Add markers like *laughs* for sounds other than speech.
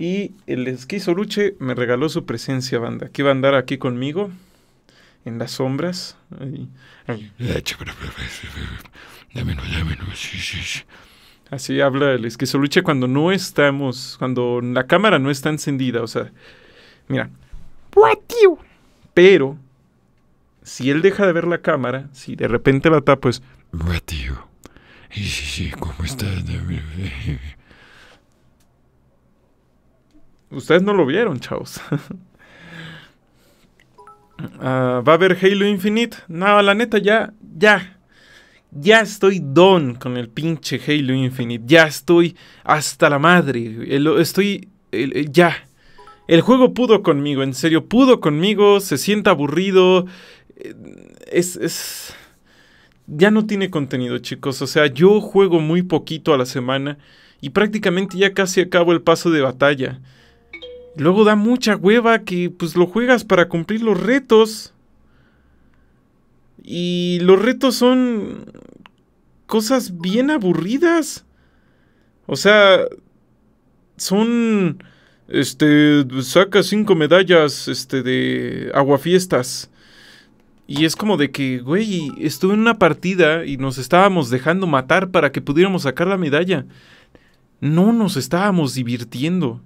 Y el esquizoluche me regaló su presencia, banda. Que va a andar aquí conmigo, en las sombras. Así habla el esquizoluche cuando no estamos, cuando la cámara no está encendida. O sea, mira. Pero, si él deja de ver la cámara, si de repente la tapa, Pues, Sí, sí, sí, ¿cómo estás? *laughs* Ustedes no lo vieron, chavos. *laughs* Ah, ¿Va a haber Halo Infinite? No, la neta, ya, ya. Ya estoy don con el pinche Halo Infinite. Ya estoy hasta la madre. Estoy. ya. El juego pudo conmigo, en serio, pudo conmigo. Se sienta aburrido. Eh, es. es... Ya no tiene contenido, chicos. O sea, yo juego muy poquito a la semana y prácticamente ya casi acabo el paso de batalla. Luego da mucha hueva que pues lo juegas para cumplir los retos. Y los retos son cosas bien aburridas. O sea, son este saca cinco medallas este de aguafiestas. Y es como de que, güey, estuve en una partida y nos estábamos dejando matar para que pudiéramos sacar la medalla. No nos estábamos divirtiendo.